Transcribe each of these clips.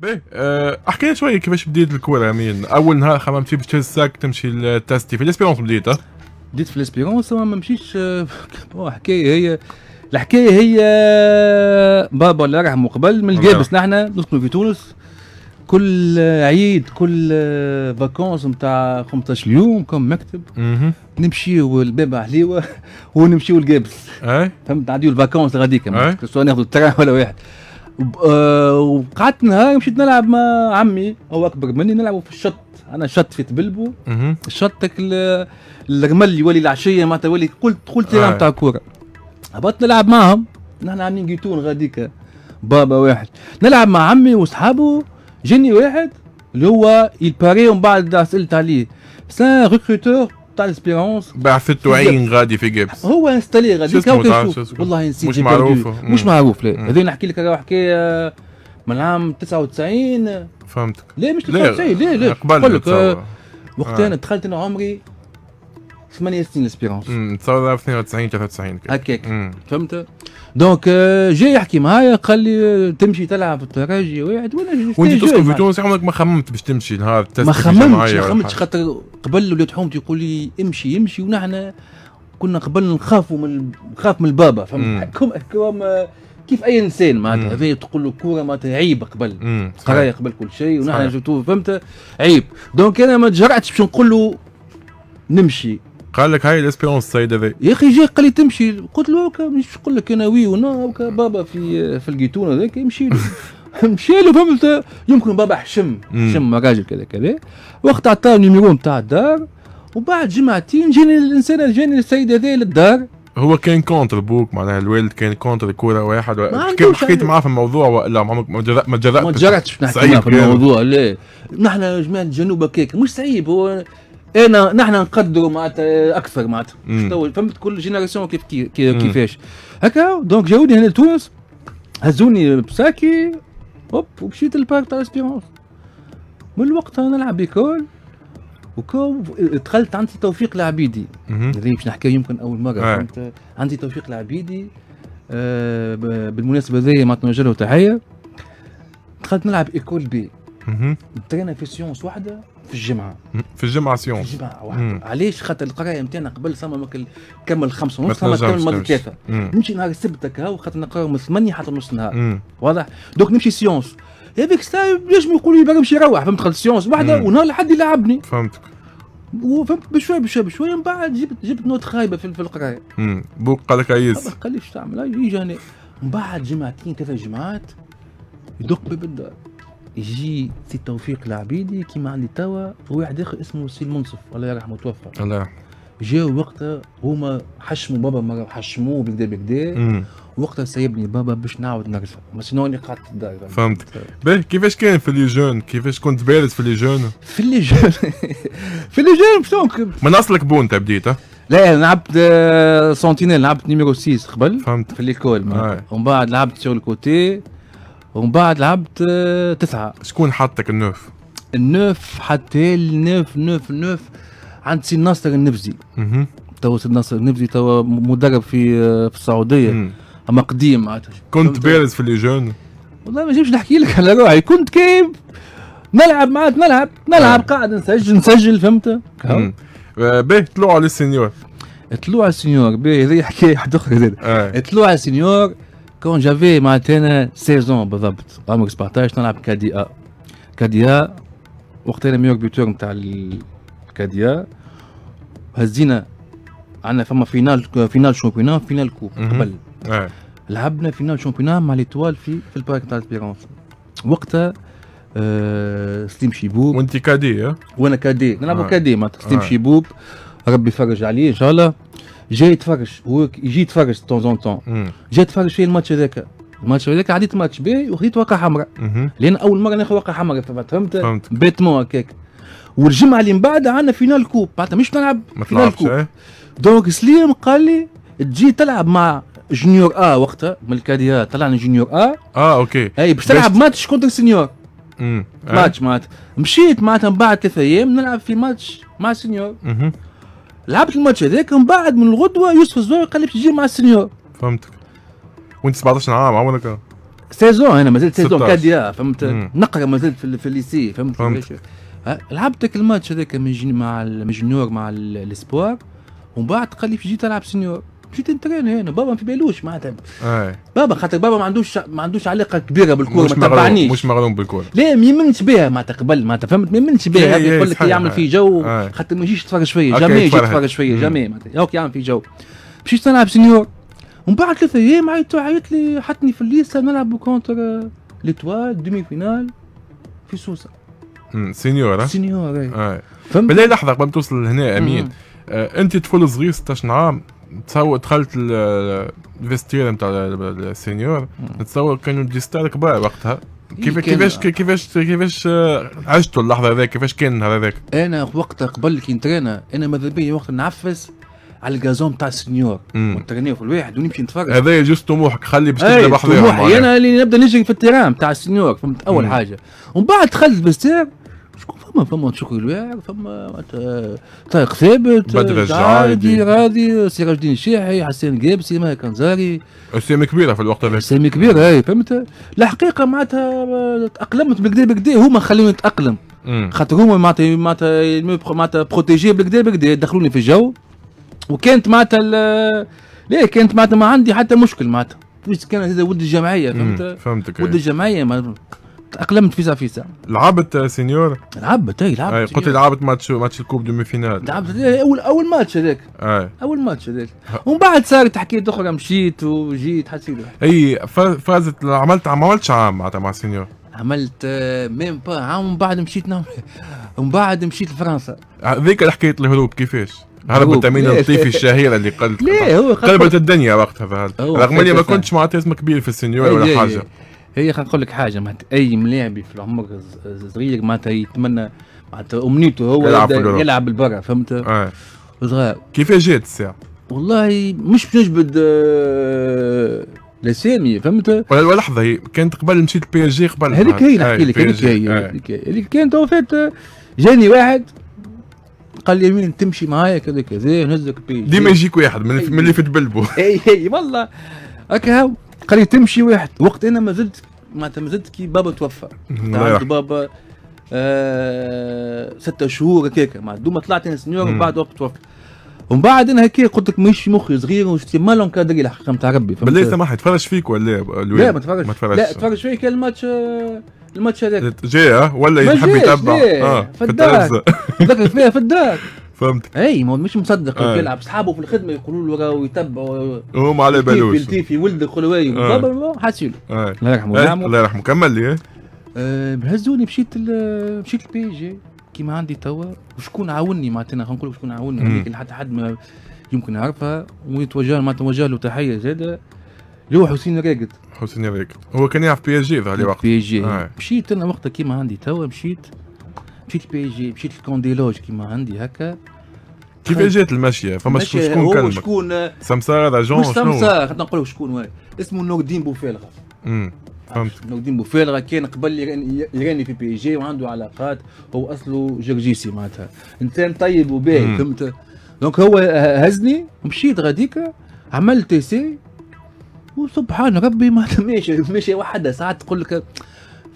به آه، احكي لي شويه كيفاش بديت الكورة من يعني اول نهار خممتي باش تهز الساك تمشي لتاستي في ليسبيرونس بديت بديت في ليسبيرونس ما مشيتش آه، حكايه هي الحكايه هي آه، بابا الله يرحمه قبل من القابس نحن نسكنوا في تونس كل عيد كل فاكونس نتاع 15 يوم كم مكتب نمشيو لبابا حليوه ونمشيو لجابس فهمت عندي الفاكونس غاديك سواء ناخذ الترا ولا واحد آه، وقعدت نهار مشيت نلعب مع عمي هو اكبر مني نلعبوا في الشط انا شط في تبلبو الشط الرمل يولي العشيه معناتها تولي قلت قلت آه. نتاع كوره هبطت نلعب معهم نحن عاملين جيتون غاديك بابا واحد نلعب مع عمي واصحابه جاني واحد اللي هو يباري ومن بعد سالت عليه سان ريكروتور بتاع الاسبيرونس بعثته عين غادي في جيبس هو انستالي غادي كاو والله نسيت مش معروف مش معروف لا هذا نحكي لك راه حكايه من عام 99 فهمتك ليه مش 99 ليه ليه قبل لك آه، وقتها انا آه. دخلت انا عمري ثمانية سنين اسبيرونس تصور 92 93 هكاك فهمت دونك جاي يحكي معايا قال لي تمشي تلعب التراجي واحد وانا وانت تسكن في تونس عمرك ما خممت باش تمشي نهار ما خممتش ما خممتش خاطر قبل ولاد حومتي يقول لي امشي امشي ونحن كنا قبل نخافوا من نخاف من البابا فهمت كيف اي انسان معناتها هذا تقول له كوره معناتها عيب قبل قرايه قبل كل شيء ونحن جبتوه فهمت عيب دونك انا ما تجرعتش باش نقول له نمشي قال لك هاي الاسبيرونس السيد هذا يا اخي جا قال لي تمشي قلت له هكا مش نقول لك انا وي ونا هكا بابا في في القيتون هذاك يمشي له مشى له فهمت يمكن بابا حشم حشم راجل كذا كذا وقت عطاه النيميرو نتاع الدار وبعد جمعتين جاني الانسان جاني السيد هذا للدار هو كان كونتر بوك معناها الوالد كان كونتر كوره واحد حكيت معاه في الموضوع ولا ما ما جرأتش ما معاه في الموضوع لا نحن جماعه الجنوب هكاك مش صعيب هو انا نحن نقدروا معناتها اكثر معناتها فهمت كل جينيراسيون كيف كيفاش هكا دونك جاوني هنا لتونس هزوني بساكي هوب ومشيت للبارك تاع اسبيرونس من وقتها نلعب بيكول وكو دخلت عندي توفيق العبيدي اللي باش نحكي يمكن اول مره آه. فهمت عندي توفيق العبيدي آه بالمناسبه هذه معناتها نوجه له تحيه دخلت نلعب ايكول بي ترينا في سيونس واحده في الجمعه في الجمعه سيونس في الجمعه واحده علاش خاطر القرايه نتاعنا قبل ثم كمل خمسه ونص ثم كمل مرة ثلاثه نمشي نهار السبت هكا خاطر نقرا من ثمانيه حتى نص نهار واضح دوك نمشي سيونس هذاك الساعه ينجم يقولوا لي باقي مشي روح فهمت خلص سيونس واحده ونهار لحد يلعبني فهمتك وفهمت بشويه بشويه بشويه من بعد جبت جبت نوت خايبه في القرايه بوك قال لك عيس قال لي تعمل يجي هنا من بعد جمعتين ثلاثة جمعات يدق بالدار يجي سي توفيق العبيدي كيما عندي توا واحد اخر اسمه سي المنصف الله يرحمه توفى الله يرحمه جاو وقتها هما حشموا بابا مرة حشموه بكدا بكدا وقتها سايبني بابا باش نعاود نرجع ما اني قعدت في الدار فهمت باهي كيفاش كان في لي جون كيفاش كنت بارز في لي جون في لي جون في لي جون بشنو من اصلك بون بديت لا لعبت سنتينيل آه، لعبت نيميرو 6 قبل فهمت في ليكول آه. ومن بعد لعبت سور الكوتي ومن بعد لعبت آه، تسعه شكون حطك النوف؟ النوف حتى النوف نوف نوف عند سي ناصر النبزي تو سي ناصر النبزي تو مدرب في آه، في السعوديه اما قديم معناتها كنت بارز في لي جون والله ما نجمش نحكي لك على روحي كنت كيف نلعب معاك نلعب نلعب آه. قاعد نسجل نسجل فهمت باهي آه، طلوع على السنيور طلوع على السنيور باهي هذه حكايه واحده اخرى زاد طلوع على السنيور كون جافي معناتها سيزون بالضبط عمري 17 نلعب كاديا كاديا وقت انا ميور بيتور نتاع الكاديا هزينا عندنا فما فينال فينال شامبيونا فينال كوب قبل لعبنا فينال شامبيونا مع ليتوال في في البارك تاع سبيرونس وقتها أه سليم شيبوب وانت كادي وانا كادي نلعبوا كادي معناتها سليم شيبوب ربي يفرج عليه ان شاء الله جاي يتفرج هو يجي يتفرج طون طون طون جاي يتفرج في الماتش هذاك الماتش هذاك عديت ماتش به وخذيت ورقه حمراء لان اول مره ناخذ ورقه حمراء فهمت فهمت بيتمون هكاك والجمعه اللي من بعد عندنا فينال كوب معناتها مش نلعب فينال كوب دونك سليم قال لي تجي تلعب مع جونيور ا آه وقتها من الكاديا طلعنا جونيور ا آه. اه اوكي اي باش تلعب ماتش كونتر سينيور ماتش معناتها مشيت معناتها من بعد ثلاث ايام نلعب في ماتش مع سينيور لعبت الماتش هذاك من بعد من الغدوه يوسف الزوي قال لي تجي مع السنيور فهمتك وانت 17 عام عمرك سيزون انا مازلت سيزون كاديا فهمت نقرا مازلت في, الليسي فهمت, فهمت. لعبتك الماتش هذاك مع مع مع الاسبوار ومن بعد قال لي تجي تلعب سنيور جيت نترين هنا بابا ما في بالوش معناتها بابا خاطر بابا ما عندوش ما عندوش علاقه كبيره بالكوره ما تبعنيش مش مغروم بالكوره لا ما يمنش بها معناتها قبل معناتها فهمت ما يمنش بها إيه، إيه، يقول لك يعمل في جو خاطر ما يجيش يتفرج شويه جامي يجي يتفرج شويه جامي معناتها اوكي يعمل في جو مشيت نلعب سينيور ومن بعد ثلاثة ايام عيطوا عيط لي حطني في الليسة نلعب كونتر ليتوال دومي فينال في سوسة سينيور إيه. سينيور اي فهمت بالله لحظة قبل توصل لهنا امين أه، انت طفل صغير 16 عام تصور دخلت الفيستير نتاع السينيور نتصور كانوا ديستار كبار وقتها إيه، كيف كيفاش كيفاش كيفاش آه، عشتوا اللحظه هذاك كيفاش كان النهار هذاك انا وقتها قبل كي نترينا انا ماذا بيا وقت نعفس على الجازون تاع السنيور ونترنيه في الواحد ونمشي نتفرج هذا جوست طموحك خلي باش إيه، تبدا بحذاهم طموحي انا اللي نبدا نجري في الترام تاع السنيور فهمت اول مم. حاجه ومن بعد دخلت بستير فما فما تشوك الواعر فما طارق ثابت بدر آه، الجعادي غادي سراج الدين الشيحي حسين قابسي ماهي كنزاري اسامي كبيره في الوقت هذاك اسامي كبيره اي فهمت الحقيقه معناتها تاقلمت بكدا بكدا هما خلوني نتاقلم خاطر هما معناتها معناتها معناتها بروتيجي بكدا بكدا دخلوني في الجو وكانت معناتها لا كانت معناتها ما عندي حتى مشكل معناتها كان هذا ولد الجمعيه فهمت فهمتك ولد الجمعيه تاقلمت فيسا فيسا لعبت سينيور لعبت اي لعبت أي قلت لعبت ماتش ماتش الكوب دومي فينال لعبت إيه، اول اول ماتش هذاك إيه. اول ماتش هذاك ومن بعد صارت تحكي اخرى مشيت وجيت حسيت اي فازت عملت ما عملتش عام معناتها مع سينيور عملت ميم با عام ومن بعد مشيت نعم ومن بعد مشيت لفرنسا هذيك حكايه الهروب كيفاش؟ هرب التامين اللطيف الشهيره اللي قلت ليه هو قلبت الدنيا وقتها رغم اني ما كنتش معناتها اسم كبير في السنيور ولا حاجه هي خلينا نقول لك حاجه معناتها اي ملاعبي في العمر صغير معناتها يتمنى معناتها امنيته هو يلعب, يلعب لبرا فهمت؟ آه. كيفاش جات الساعه؟ والله مش بنجبد آه، لسامي فهمت ولا لحظه كانت قبل مشيت البي اس جي قبل هذيك هي نحكي آه، لك هذيك هي هذيك آه. هذيك كانت وفات جاني واحد قال لي مين تمشي معايا كذا كذا نهزك بي ديما يجيك واحد من, اللي في تبلبو اي اي والله هكا قال لي تمشي واحد وقت انا ما زلت معناتها ما زلت كي بابا توفى عند بابا آه ستة شهور هكاك معناتها دوما طلعت انا سنيور من بعد وقت توفى ومن بعد انا هكا قلت لك مش مخي صغير وشتي مالو كادري الحق نتاع ربي بالله سامح تفرج فيك ولا لا ما تفرجش ما تفرجش لا تفرج فيك الماتش آه، الماتش هذاك جاي ولا يحب يتبع اه في الدار ذكر فيها في الدار فهمتك اي ما مش مصدق آه. يلعب اصحابه في الخدمه يقولوا له ويتبعوا هم على بالوش في ولدك خلوي آه. آه. الله يرحمه آه. الله يرحمه كمل لي إيه؟ آه بهزوني مشيت مشيت البي جي كيما عندي توا وشكون عاوني معناتها نقول شكون عاوني حتى حد ما يمكن يعرفها ويتوجه معناتها توجه له تحيه زاده اللي هو حسين راقد حسين راقد هو كان يلعب بي اس جي ذا وقت بي اس جي آه. مشيت انا وقتها كيما عندي توا مشيت مشيت لبي جي مشيت للكونديلوج كيما عندي هكا كيف جات المشيه فما شكون شكون كلمك شكون سمسار جون شنو سمسار خاطر نقول شكون هو اسمه نور الدين بوفالغه فهمت نور الدين بوفالغه كان قبل يغني في بي جي وعنده علاقات هو اصله جرجيسي معناتها انسان طيب وباهي فهمت دونك هو هزني ومشيت غاديك عملت تي سي وسبحان ربي ما ماشي ماشي وحده ساعات تقول لك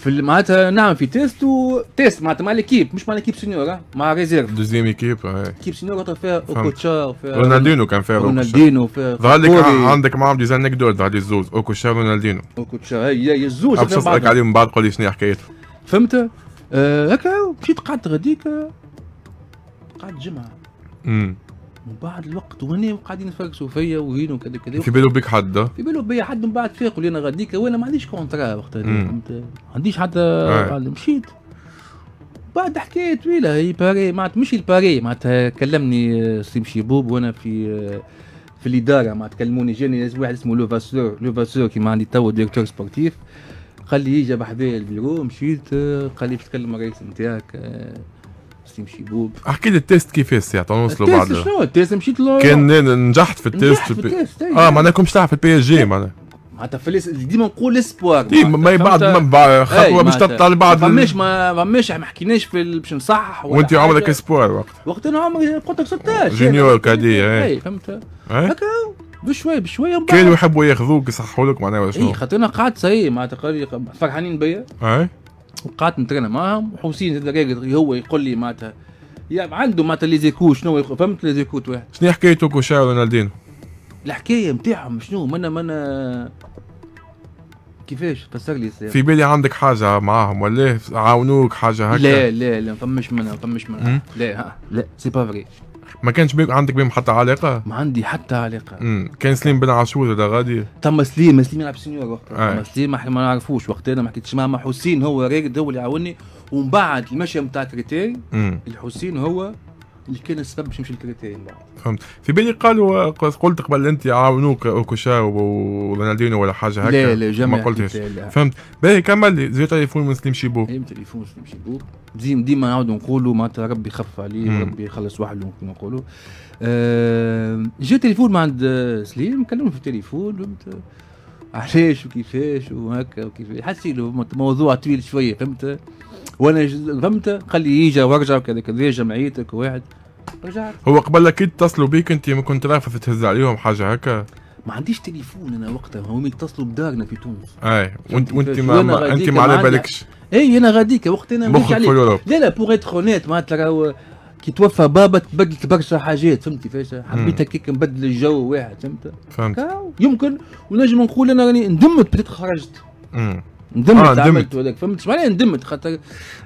في معناتها نعم في تيست و تيست معناتها مع ليكيب مش مع ليكيب سينيور مع ريزيرف دوزيام ايكيب كيب سينيور فيها اوكوتشا وفيها رونالدينو كان فيها رونالدينو فيها ظهر لك عندك معاهم دي زانكدور ظهر لي الزوز اوكوتشا رونالدينو اوكوتشا هي هي الزوز باش نسالك عليهم من بعد قول لي شنو هي فهمت هكا مشيت قعدت غاديك قعدت جمعه من بعد الوقت وهنا قاعدين نفركسوا فيا وهين وكذا كذا في بالو بك حد في بالو بيا حد من بعد فاقوا لي انا غاديك وانا ما عنديش كونترا وقتها يعني ما عنديش حتى مشيت بعد حكايه طويله هي باري معناتها مش الباري معناتها كلمني آه، سيم شيبوب وانا في آه، في الاداره معناتها كلموني جاني واحد اسمه لو فاسور لو فاسور كيما عندي تو ديريكتور سبورتيف قال لي إيه، جا بحذايا البيرو مشيت آه، قال لي باش تكلم الرئيس نتاعك بس يمشي احكي لي التيست كيفاش ساعتها نوصلوا بعد شنو التيست مشيت له كان نجحت في التيست في التيست طيب. اه معناها كنت تلعب في البي اس جي معناها معناتها فلس ديما نقول اسبوار طيب، ما بعد ما إيه، خطوه باش تطلع لبعض فماش ما فماش ما حكيناش في باش نصحح وانت عمرك اسبوار وقت وقت انا عمري قلت لك 16 جونيور يعني كادي اي فهمت إيه؟ هكا بشوي بشوي كانوا يحبوا ياخذوك يصححوا لك معناها ولا إيه، شنو؟ اي خاطر انا قعدت سي معناتها فرحانين بيا اي وقعدت نتكلم معاهم وحسين زاد هو يقول لي معناتها يعني عنده معناتها لي زيكو شنو فهمت لي زيكو واحد شنو حكاية كوشا ورونالدينو؟ الحكاية نتاعهم شنو منا منا كيفاش فسر لي سيارة. في بالي عندك حاجة معاهم ولا عاونوك حاجة هكا لا لا لا فمش منها فمش منها لا لا سي با فري ما كانش بيك عندك بيهم حتى علاقه؟ ما عندي حتى علاقه امم كان سليم بن عاشور ولا غادي؟ تم سليم سليم يلعب سينيور آه. تم سليم ما نعرفوش وقتها ما حكيتش معاه مع حسين هو راقد هو اللي عاوني ومن بعد المشي نتاع كريتيري الحسين هو اللي كاين السبب باش يمشي لكريتيريم فهمت في بالي قالوا قلت قبل انت عاونوك اوكوشا ورونالدينو ولا حاجه هكا لا لا جمع ما قلتش فهمت باهي كمل لي زي تليفون سليم شيبو اي تليفون سليم شيبو ديما دي نعاودوا نقولوا معناتها ربي يخف عليه ربي يخلص وحده نقولوا أه جا تليفون من عند سليم كلمني في التليفون فهمت علاش وكيفاش وهكا وكيفاش حسيت له موضوع طويل شويه فهمت وانا فهمت قال لي يجي وارجع وكذا كذا جمعيتك واحد رجعت هو قبل اكيد اتصلوا بيك انت ما كنت رافض تهز عليهم حاجه هكا ما عنديش تليفون انا وقتها هم يتصلوا بدارنا في تونس اي وانت وانت ما, ما انت ما على بالكش اي انا غاديك وقت انا مش عليك لا لا بوغ اتر اونيت معناتها كي توفى بابا تبدلت برشا حاجات فهمتي فاش حبيت هكاك نبدل الجو واحد فهمت فهمت يمكن ونجم نقول انا راني ندمت بديت خرجت ندمت آه عملت هذاك فهمت معناها ندمت خاطر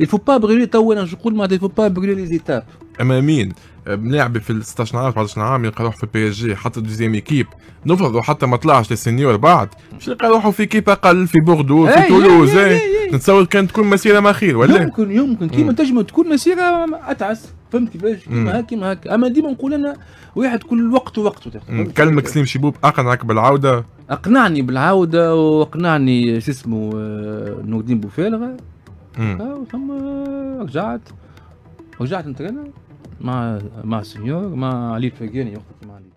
الفو با بغي تو انا نقول معناتها الفو با بغي لي زيتاب امامين آه، بنلعب في 16 عام 14 عام يلقى روحه في البي اس جي حتى دوزيام ايكيب نفرضوا حتى ما طلعش للسينيور بعد مش يلقى روحه في كيب اقل في بوردو في إيه، تولوز إيه، إيه، نتصور كانت تكون مسيره ما خير ولا يمكن يمكن كيما تنجم تكون مسيره اتعس فهمت كيفاش كيما هكا كيما هكا اما ديما نقول انا واحد كل وقت وقته كلمك سليم شيبوب اقنعك بالعوده اقنعني بالعوده واقنعني شو اسمه آه، نور الدين بوفالغه ثم رجعت رجعت نترينا مع مع السنيور مع علي الفقاني وقت مع